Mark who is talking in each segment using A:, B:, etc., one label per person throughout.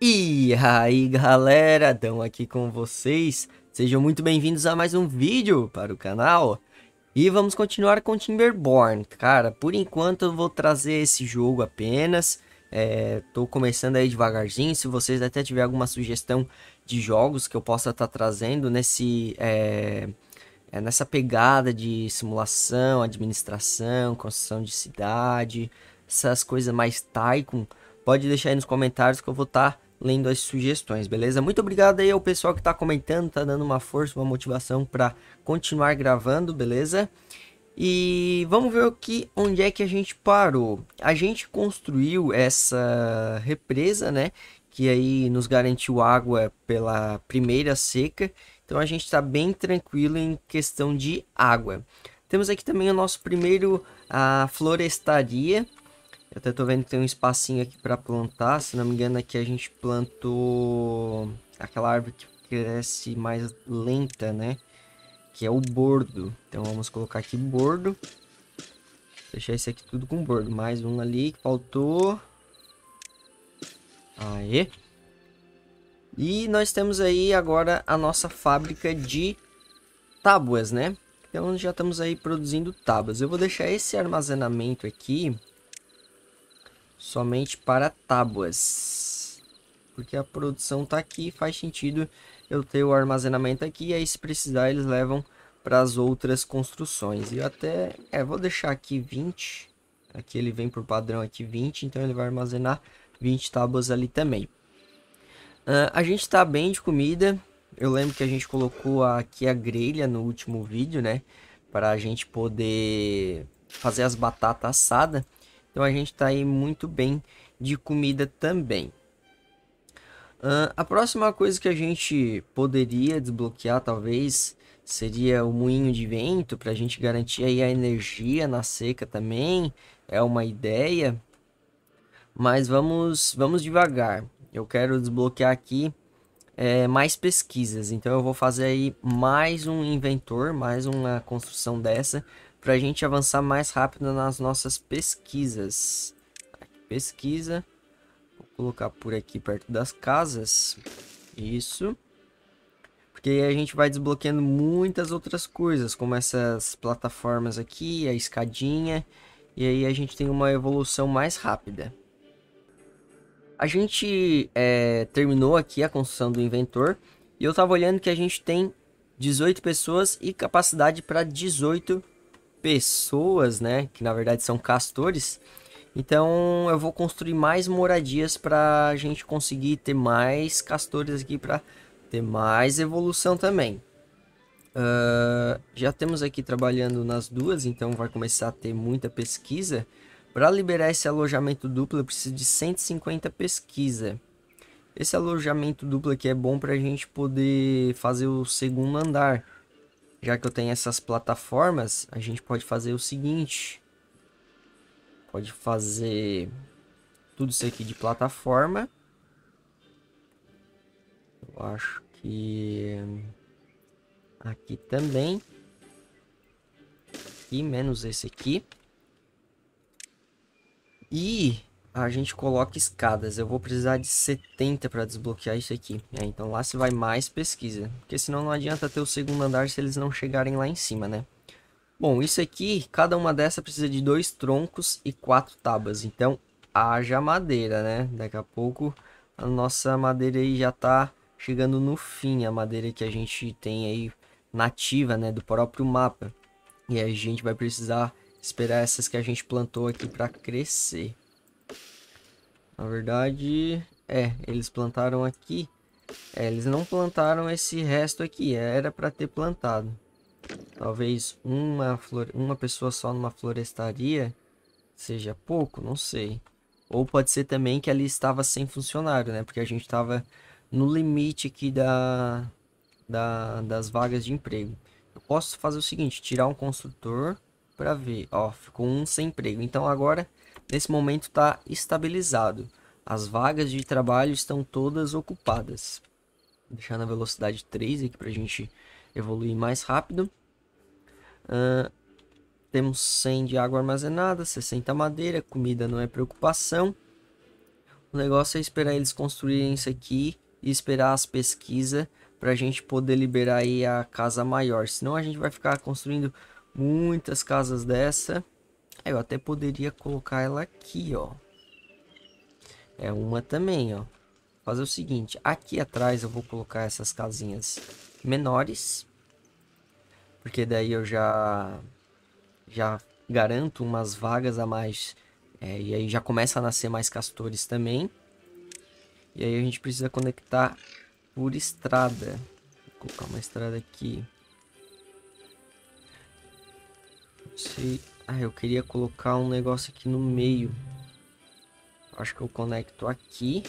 A: E aí galera, estão aqui com vocês, sejam muito bem-vindos a mais um vídeo para o canal E vamos continuar com Timberborn, cara, por enquanto eu vou trazer esse jogo apenas é, Tô começando aí devagarzinho, se vocês até tiver alguma sugestão de jogos que eu possa estar tá trazendo nesse... É, é, nessa pegada de simulação, administração, construção de cidade, essas coisas mais Tycoon, pode deixar aí nos comentários que eu vou estar tá lendo as sugestões, beleza? Muito obrigado aí ao pessoal que está comentando, tá dando uma força, uma motivação para continuar gravando, beleza? E vamos ver aqui onde é que a gente parou. A gente construiu essa represa, né? Que aí nos garantiu água pela primeira seca. Então a gente está bem tranquilo em questão de água. Temos aqui também o nosso primeiro a florestaria, até tô vendo que tem um espacinho aqui para plantar. Se não me engano, aqui a gente plantou aquela árvore que cresce mais lenta, né? Que é o bordo. Então vamos colocar aqui bordo. Deixar esse aqui tudo com bordo. Mais um ali que faltou. Aê. E nós temos aí agora a nossa fábrica de tábuas, né? Então já estamos aí produzindo tábuas. Eu vou deixar esse armazenamento aqui somente para tábuas. Porque a produção está aqui, faz sentido eu ter o armazenamento aqui, e aí se precisar eles levam para as outras construções. E até, é, vou deixar aqui 20, aqui ele vem por padrão aqui 20, então ele vai armazenar 20 tábuas ali também. Uh, a gente está bem de comida, eu lembro que a gente colocou aqui a grelha no último vídeo, né? Para a gente poder fazer as batatas assadas. Então a gente está aí muito bem de comida também. Uh, a próxima coisa que a gente poderia desbloquear, talvez, seria o moinho de vento para a gente garantir aí a energia na seca também. É uma ideia, mas vamos vamos devagar. Eu quero desbloquear aqui é, mais pesquisas, então eu vou fazer aí mais um inventor, mais uma construção dessa para a gente avançar mais rápido nas nossas pesquisas. pesquisa, vou colocar por aqui perto das casas, isso. Porque aí a gente vai desbloqueando muitas outras coisas, como essas plataformas aqui, a escadinha, e aí a gente tem uma evolução mais rápida. A gente é, terminou aqui a construção do inventor, e eu estava olhando que a gente tem 18 pessoas e capacidade para 18 pessoas, né, que na verdade são castores. Então eu vou construir mais moradias para a gente conseguir ter mais castores aqui para ter mais evolução também. Uh, já temos aqui trabalhando nas duas, então vai começar a ter muita pesquisa. Para liberar esse alojamento duplo, eu preciso de 150 pesquisa. Esse alojamento duplo aqui é bom para a gente poder fazer o segundo andar já que eu tenho essas plataformas, a gente pode fazer o seguinte. Pode fazer tudo isso aqui de plataforma. Eu acho que aqui também. E menos esse aqui. E a gente coloca escadas. Eu vou precisar de 70 para desbloquear isso aqui. É, então lá se vai mais pesquisa. Porque senão não adianta ter o segundo andar se eles não chegarem lá em cima, né? Bom, isso aqui, cada uma dessa precisa de dois troncos e quatro tabas. Então, haja madeira, né? Daqui a pouco a nossa madeira aí já tá chegando no fim. A madeira que a gente tem aí nativa, né? Do próprio mapa. E a gente vai precisar esperar essas que a gente plantou aqui para crescer. Na verdade, é, eles plantaram aqui. É, eles não plantaram esse resto aqui, era para ter plantado. Talvez uma, flor... uma pessoa só numa florestaria seja pouco, não sei. Ou pode ser também que ali estava sem funcionário, né? Porque a gente estava no limite aqui da... da... das vagas de emprego. Eu posso fazer o seguinte, tirar um construtor para ver. Ó, ficou um sem emprego. Então agora, nesse momento, está estabilizado. As vagas de trabalho estão todas ocupadas. Vou deixar na velocidade 3 aqui para a gente evoluir mais rápido. Uh, temos 100 de água armazenada, 60 madeira, comida não é preocupação. O negócio é esperar eles construírem isso aqui e esperar as pesquisas para a gente poder liberar aí a casa maior. Senão a gente vai ficar construindo muitas casas dessa. Eu até poderia colocar ela aqui, ó. É uma também, ó. Fazer o seguinte, aqui atrás eu vou colocar essas casinhas menores. Porque daí eu já já garanto umas vagas a mais. É, e aí já começa a nascer mais castores também. E aí a gente precisa conectar por estrada. Vou colocar uma estrada aqui. Não sei. Ah, eu queria colocar um negócio aqui no meio. Acho que eu conecto aqui.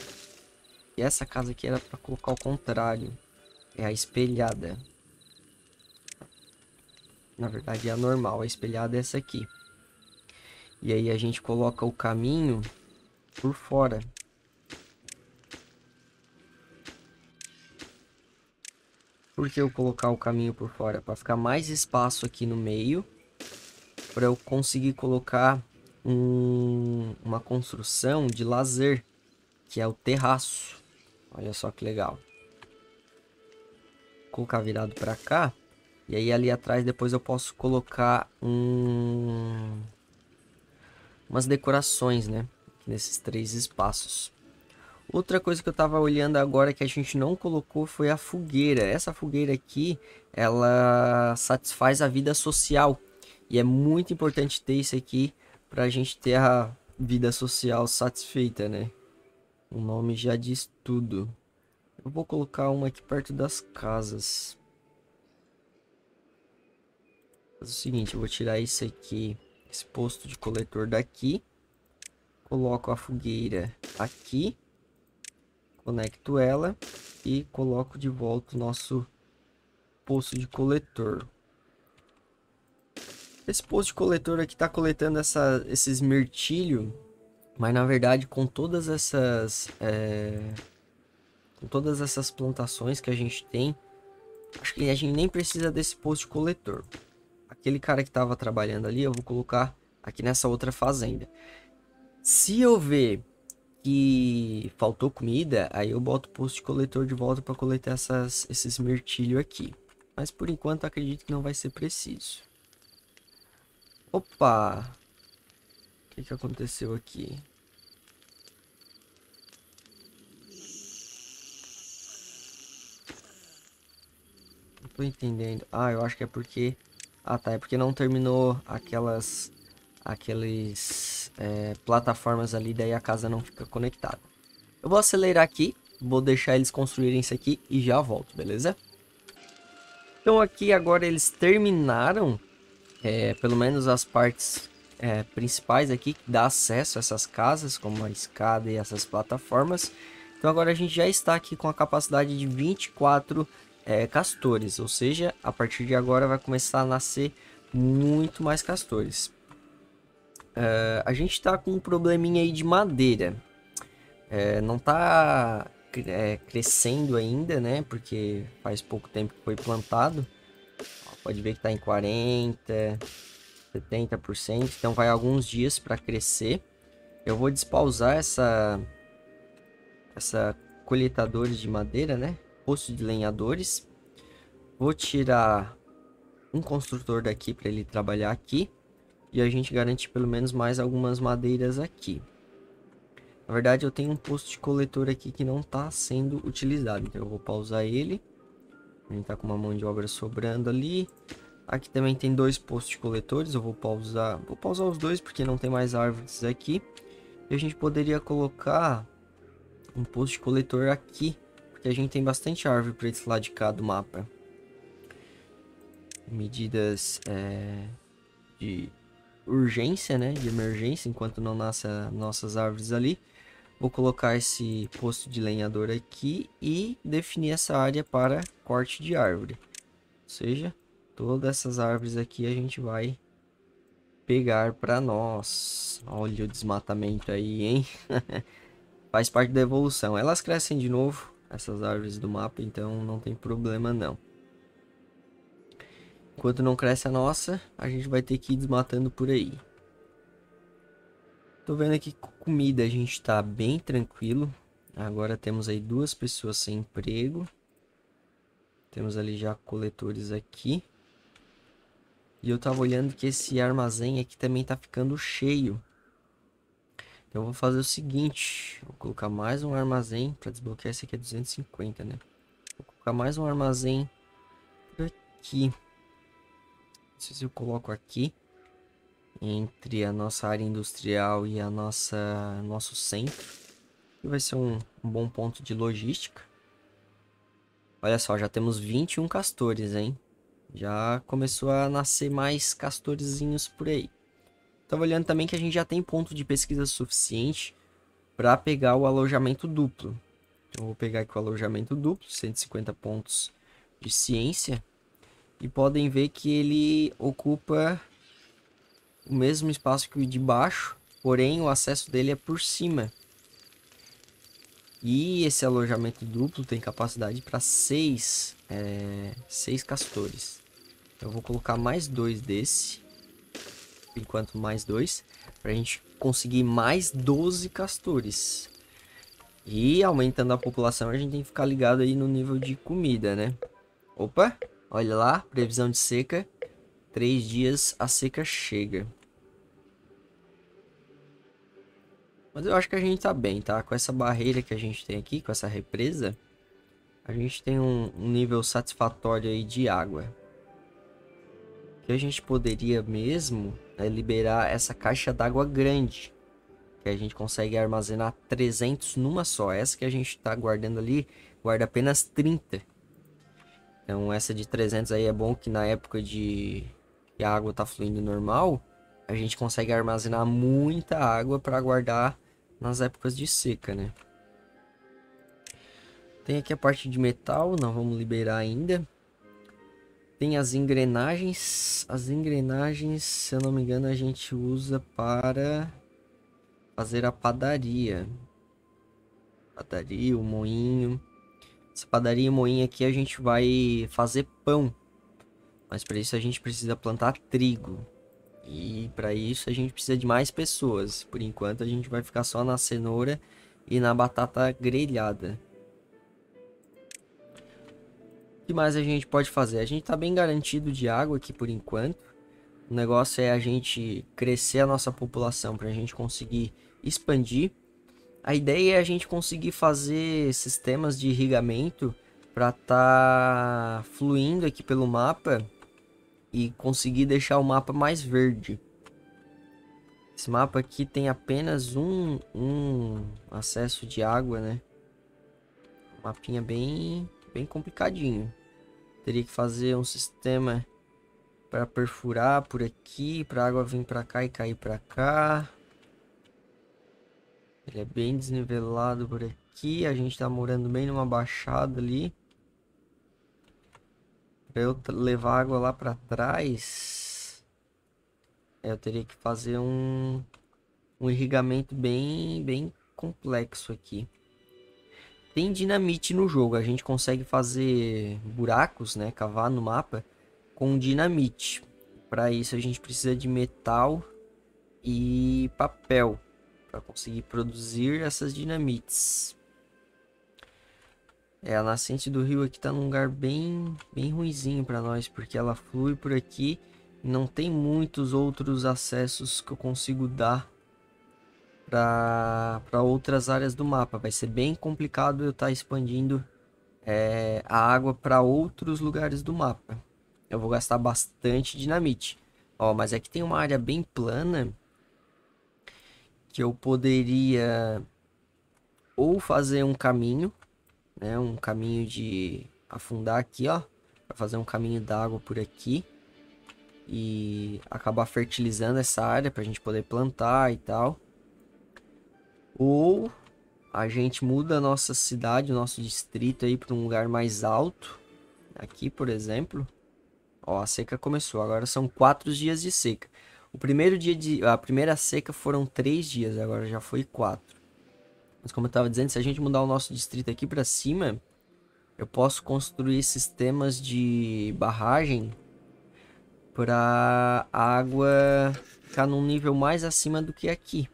A: E essa casa aqui era para colocar o contrário. É a espelhada. Na verdade é a normal, a espelhada é essa aqui. E aí a gente coloca o caminho por fora. Por que eu colocar o caminho por fora? Para ficar mais espaço aqui no meio. Para eu conseguir colocar um, uma construção de lazer, que é o terraço. Olha só que legal. Vou colocar virado para cá. E aí ali atrás depois eu posso colocar um... umas decorações, né? Nesses três espaços. Outra coisa que eu estava olhando agora que a gente não colocou foi a fogueira. Essa fogueira aqui, ela satisfaz a vida social. E é muito importante ter isso aqui para a gente ter a vida social satisfeita, né? O nome já diz tudo. Eu vou colocar uma aqui perto das casas. Faz o seguinte, eu vou tirar esse aqui, esse posto de coletor daqui. Coloco a fogueira aqui. Conecto ela e coloco de volta o nosso posto de coletor. Esse post coletor aqui está coletando essa, esses mirtilho, mas na verdade com todas essas é, com todas essas plantações que a gente tem, acho que a gente nem precisa desse post coletor. Aquele cara que estava trabalhando ali, eu vou colocar aqui nessa outra fazenda. Se eu ver que faltou comida, aí eu boto o post coletor de volta para coletar essas, esses mirtilho aqui. Mas por enquanto acredito que não vai ser preciso. Opa! O que, que aconteceu aqui? Não tô entendendo. Ah, eu acho que é porque... Ah, tá. É porque não terminou aquelas... Aqueles... É, plataformas ali, daí a casa não fica conectada. Eu vou acelerar aqui. Vou deixar eles construírem isso aqui e já volto, beleza? Então aqui agora eles terminaram é, pelo menos as partes é, principais aqui que dá acesso a essas casas, como a escada e essas plataformas. Então agora a gente já está aqui com a capacidade de 24 é, castores, ou seja, a partir de agora vai começar a nascer muito mais castores. Uh, a gente está com um probleminha aí de madeira, é, não está é, crescendo ainda, né? Porque faz pouco tempo que foi plantado. Pode ver que está em 40, 70%. Então vai alguns dias para crescer. Eu vou despausar essa, essa coletadores de madeira, né? Posto de lenhadores. Vou tirar um construtor daqui para ele trabalhar aqui. E a gente garante pelo menos mais algumas madeiras aqui. Na verdade, eu tenho um posto de coletor aqui que não está sendo utilizado. Então, eu vou pausar ele. A gente tá com uma mão de obra sobrando ali. Aqui também tem dois postos de coletores. Eu vou pausar, vou pausar os dois porque não tem mais árvores aqui. E a gente poderia colocar um posto de coletor aqui, porque a gente tem bastante árvore para esse lado de cá do mapa. Medidas é, de urgência, né, de emergência, enquanto não nasce nossas árvores ali. Vou colocar esse posto de lenhador aqui e definir essa área para corte de árvore. Ou seja, todas essas árvores aqui a gente vai pegar para nós. Olha o desmatamento aí, hein? Faz parte da evolução. Elas crescem de novo, essas árvores do mapa, então não tem problema não. Enquanto não cresce a nossa, a gente vai ter que ir desmatando por aí. Tô vendo aqui com comida, a gente tá bem tranquilo. Agora temos aí duas pessoas sem emprego. Temos ali já coletores aqui. E eu tava olhando que esse armazém aqui também tá ficando cheio. Então eu vou fazer o seguinte, vou colocar mais um armazém para desbloquear esse aqui é 250, né? Vou colocar mais um armazém aqui. Não sei se eu coloco aqui entre a nossa área industrial e a nossa nosso centro, que vai ser um, um bom ponto de logística. Olha só, já temos 21 castores, hein? Já começou a nascer mais castorzinhos por aí. Estava olhando também que a gente já tem ponto de pesquisa suficiente para pegar o alojamento duplo. Então, vou pegar aqui o alojamento duplo, 150 pontos de ciência. E podem ver que ele ocupa o mesmo espaço que o de baixo, porém o acesso dele é por cima. E esse alojamento duplo tem capacidade para 6 é, seis castores. Eu vou colocar mais dois desse. Enquanto mais dois. Para a gente conseguir mais 12 castores. E aumentando a população, a gente tem que ficar ligado aí no nível de comida, né? Opa! Olha lá, previsão de seca. Três dias a seca chega. Mas eu acho que a gente tá bem, tá? Com essa barreira que a gente tem aqui, com essa represa, a gente tem um, um nível satisfatório aí de água. Que a gente poderia mesmo né, liberar essa caixa d'água grande. Que a gente consegue armazenar 300 numa só. Essa que a gente tá guardando ali, guarda apenas 30. Então essa de 300 aí é bom que na época de que a água tá fluindo normal, a gente consegue armazenar muita água para guardar nas épocas de seca, né? Tem aqui a parte de metal, não vamos liberar ainda. Tem as engrenagens. As engrenagens, se eu não me engano, a gente usa para fazer a padaria. Padaria, o moinho. Essa padaria e moinho aqui a gente vai fazer pão. Mas para isso a gente precisa plantar trigo. E para isso a gente precisa de mais pessoas. Por enquanto a gente vai ficar só na cenoura e na batata grelhada. O que mais a gente pode fazer? A gente está bem garantido de água aqui por enquanto. O negócio é a gente crescer a nossa população para a gente conseguir expandir. A ideia é a gente conseguir fazer sistemas de irrigamento para estar tá fluindo aqui pelo mapa e conseguir deixar o mapa mais verde. Esse mapa aqui tem apenas um, um acesso de água, né? Um mapinha bem, bem complicadinho. Teria que fazer um sistema para perfurar por aqui, para água vir para cá e cair para cá. Ele é bem desnivelado por aqui. A gente está morando bem numa baixada ali. Pra eu levar água lá pra trás, eu teria que fazer um, um irrigamento bem, bem complexo aqui. Tem dinamite no jogo, a gente consegue fazer buracos, né, cavar no mapa com dinamite. Para isso a gente precisa de metal e papel para conseguir produzir essas dinamites. É, a nascente do rio aqui tá num lugar bem, bem ruinzinho para nós, porque ela flui por aqui. Não tem muitos outros acessos que eu consigo dar para outras áreas do mapa. Vai ser bem complicado eu estar tá expandindo é, a água para outros lugares do mapa. Eu vou gastar bastante dinamite. Ó, mas aqui tem uma área bem plana que eu poderia ou fazer um caminho né? Um caminho de afundar aqui, ó. Vai fazer um caminho d'água por aqui. E acabar fertilizando essa área para a gente poder plantar e tal. Ou a gente muda a nossa cidade, o nosso distrito aí para um lugar mais alto. Aqui, por exemplo. Ó, a seca começou. Agora são quatro dias de seca. O primeiro dia de. A primeira seca foram três dias, agora já foi quatro. Mas como eu estava dizendo, se a gente mudar o nosso distrito aqui para cima, eu posso construir sistemas de barragem para água ficar num nível mais acima do que aqui.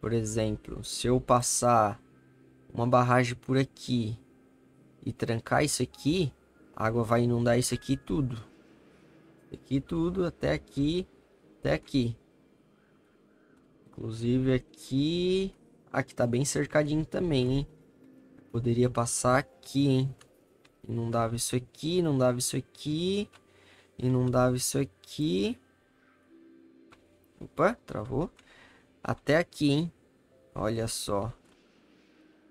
A: Por exemplo, se eu passar uma barragem por aqui e trancar isso aqui, a água vai inundar isso aqui tudo. Aqui tudo, até aqui, até aqui. Inclusive aqui Aqui tá bem cercadinho também, hein? Poderia passar aqui, hein? Inundava isso aqui, inundava isso aqui. Inundava isso aqui. Opa, travou. Até aqui, hein? Olha só.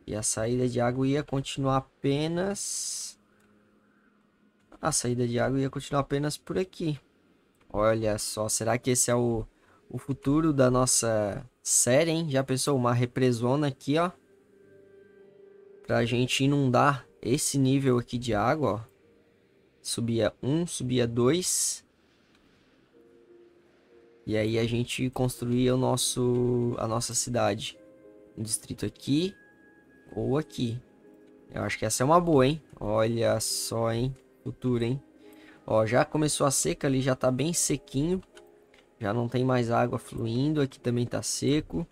A: E a saída de água ia continuar apenas... A saída de água ia continuar apenas por aqui. Olha só, será que esse é o, o futuro da nossa Sério, hein? Já pensou uma represona aqui, ó. Pra gente inundar esse nível aqui de água, ó. Subia 1, um, subia 2. E aí a gente construía o nosso, a nossa cidade. Um distrito aqui ou aqui. Eu acho que essa é uma boa, hein? Olha só, hein? Futuro, hein? Ó, já começou a seca ali, já tá bem sequinho já não tem mais água fluindo, aqui também tá seco.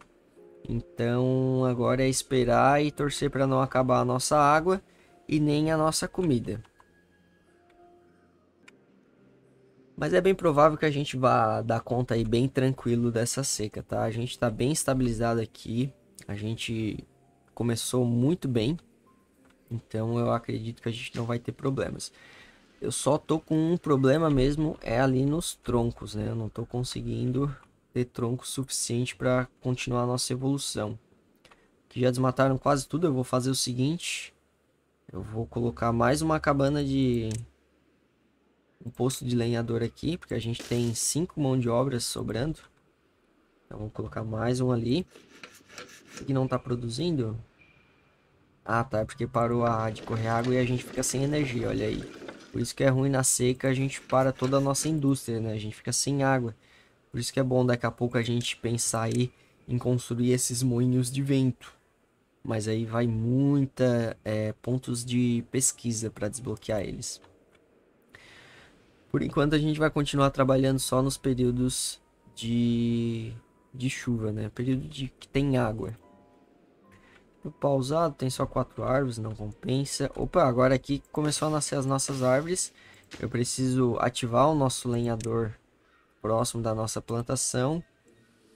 A: Então agora é esperar e torcer para não acabar a nossa água e nem a nossa comida. Mas é bem provável que a gente vá dar conta aí bem tranquilo dessa seca, tá? A gente tá bem estabilizado aqui. A gente começou muito bem. Então eu acredito que a gente não vai ter problemas. Eu só tô com um problema mesmo, é ali nos troncos, né? Eu não tô conseguindo ter tronco suficiente para continuar a nossa evolução. Que já desmataram quase tudo, eu vou fazer o seguinte. Eu vou colocar mais uma cabana de... Um posto de lenhador aqui, porque a gente tem cinco mão de obras sobrando. Então vou colocar mais um ali. Que não tá produzindo. Ah tá, é porque parou a de correr água e a gente fica sem energia, olha aí. Por isso que é ruim na seca, a gente para toda a nossa indústria, né? A gente fica sem água. Por isso que é bom daqui a pouco a gente pensar aí em construir esses moinhos de vento. Mas aí vai muita é, pontos de pesquisa para desbloquear eles. Por enquanto a gente vai continuar trabalhando só nos períodos de, de chuva, né? Período de que tem água pausado, tem só quatro árvores, não compensa. Opa, agora aqui começou a nascer as nossas árvores. Eu preciso ativar o nosso lenhador próximo da nossa plantação.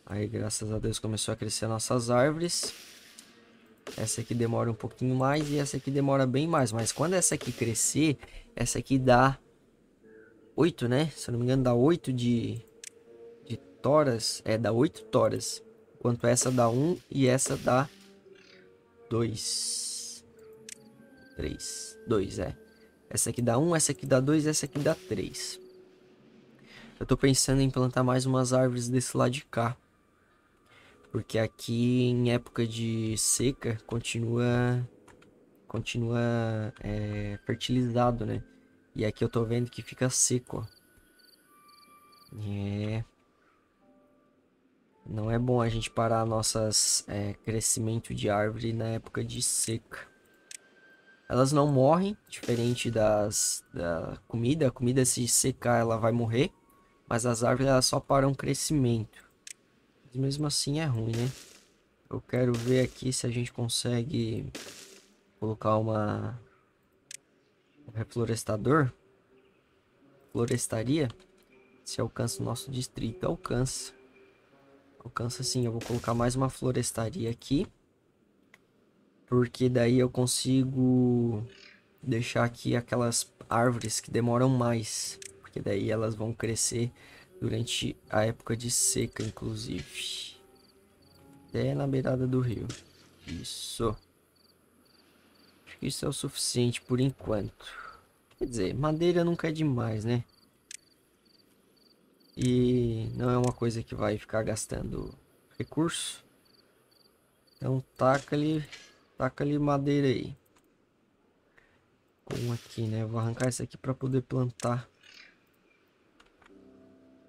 A: Aí, graças a Deus, começou a crescer nossas árvores. Essa aqui demora um pouquinho mais e essa aqui demora bem mais. Mas quando essa aqui crescer, essa aqui dá 8, né? Se eu não me engano, dá 8 de, de toras. É, dá 8 toras. Enquanto essa dá 1 e essa dá 2. 3. 2, é. Essa aqui dá 1, um, essa aqui dá 2 essa aqui dá 3. Eu tô pensando em plantar mais umas árvores desse lado de cá. Porque aqui em época de seca continua continua é, fertilizado, né? E aqui eu tô vendo que fica seco, ó. É, é bom a gente parar nossas é, crescimento de árvore na época de seca. Elas não morrem, diferente das da comida. A comida se secar ela vai morrer, mas as árvores elas só param crescimento. Mas mesmo assim é ruim, né? Eu quero ver aqui se a gente consegue colocar uma um reflorestador, florestaria, se alcança o nosso distrito, alcança. Alcança sim, eu vou colocar mais uma florestaria aqui. Porque daí eu consigo deixar aqui aquelas árvores que demoram mais. Porque daí elas vão crescer durante a época de seca, inclusive. Até na beirada do rio. Isso. Acho que isso é o suficiente por enquanto. Quer dizer, madeira nunca é demais, né? e não é uma coisa que vai ficar gastando recurso. Então taca ali taca ali madeira aí. Um aqui, né? Vou arrancar isso aqui para poder plantar.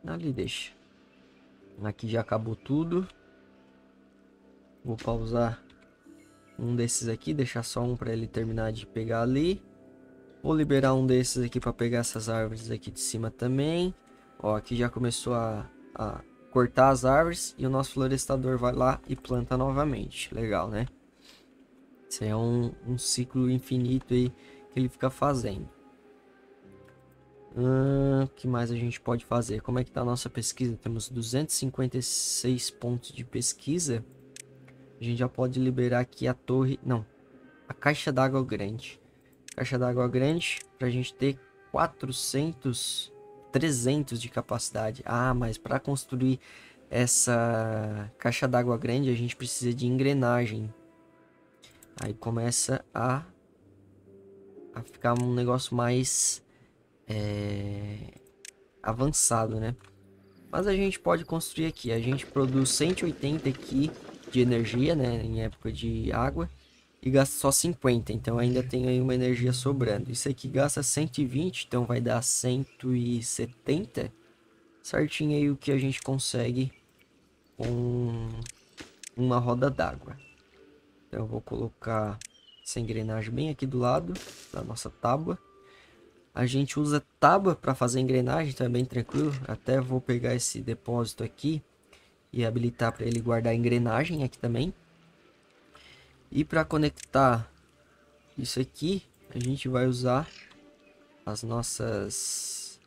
A: Ali deixa. Aqui já acabou tudo. Vou pausar um desses aqui, deixar só um para ele terminar de pegar ali. Vou liberar um desses aqui para pegar essas árvores aqui de cima também. Ó, aqui já começou a, a cortar as árvores e o nosso florestador vai lá e planta novamente. Legal, né? Isso é um, um ciclo infinito aí que ele fica fazendo. Hum, que mais a gente pode fazer? Como é que tá a nossa pesquisa? Temos 256 pontos de pesquisa. A gente já pode liberar aqui a torre... Não, a caixa d'água grande. Caixa d'água grande para a gente ter 400 300 de capacidade. Ah, mas para construir essa caixa d'água grande, a gente precisa de engrenagem. Aí começa a, a ficar um negócio mais é, avançado, né? Mas a gente pode construir aqui. A gente produz 180 aqui de energia, né? Em época de água e gasta só 50, então ainda tem aí uma energia sobrando. Isso aqui gasta 120, então vai dar 170. Certinho aí o que a gente consegue com uma roda d'água. Então eu vou colocar essa engrenagem bem aqui do lado da nossa tábua. A gente usa tábua para fazer engrenagem, então é bem tranquilo. Até vou pegar esse depósito aqui e habilitar para ele guardar engrenagem aqui também. E para conectar isso aqui, a gente vai usar as nossas...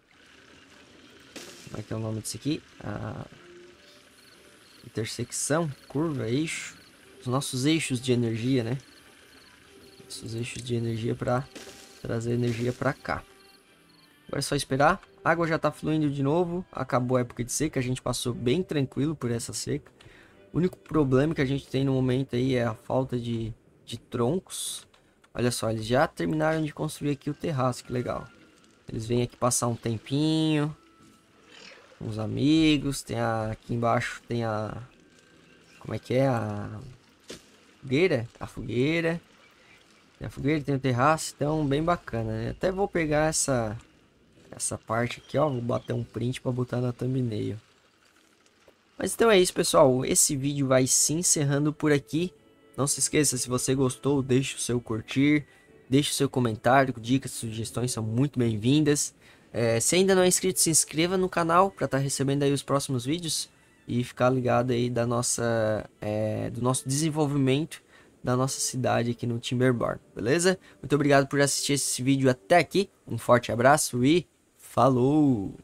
A: Como é que é o nome disso aqui? A intersecção, curva, eixo. Os nossos eixos de energia, né? Nossos eixos de energia para trazer energia para cá. Agora é só esperar. A água já está fluindo de novo. Acabou a época de seca. A gente passou bem tranquilo por essa seca único problema que a gente tem no momento aí é a falta de, de troncos. Olha só, eles já terminaram de construir aqui o terraço, que legal. Eles vêm aqui passar um tempinho. Uns amigos, tem a, aqui embaixo tem a... Como é que é? A fogueira, a fogueira. Tem a fogueira, tem o terraço, então bem bacana. Né? Até vou pegar essa essa parte aqui, ó, vou bater um print para botar na thumbnail. Mas então é isso, pessoal. Esse vídeo vai se encerrando por aqui. Não se esqueça, se você gostou, deixe o seu curtir, deixe o seu comentário, dicas, sugestões são muito bem-vindas. É, se ainda não é inscrito, se inscreva no canal para estar tá recebendo aí os próximos vídeos e ficar ligado aí da nossa, é, do nosso desenvolvimento da nossa cidade aqui no Timberborn, beleza? Muito obrigado por assistir esse vídeo até aqui. Um forte abraço e falou!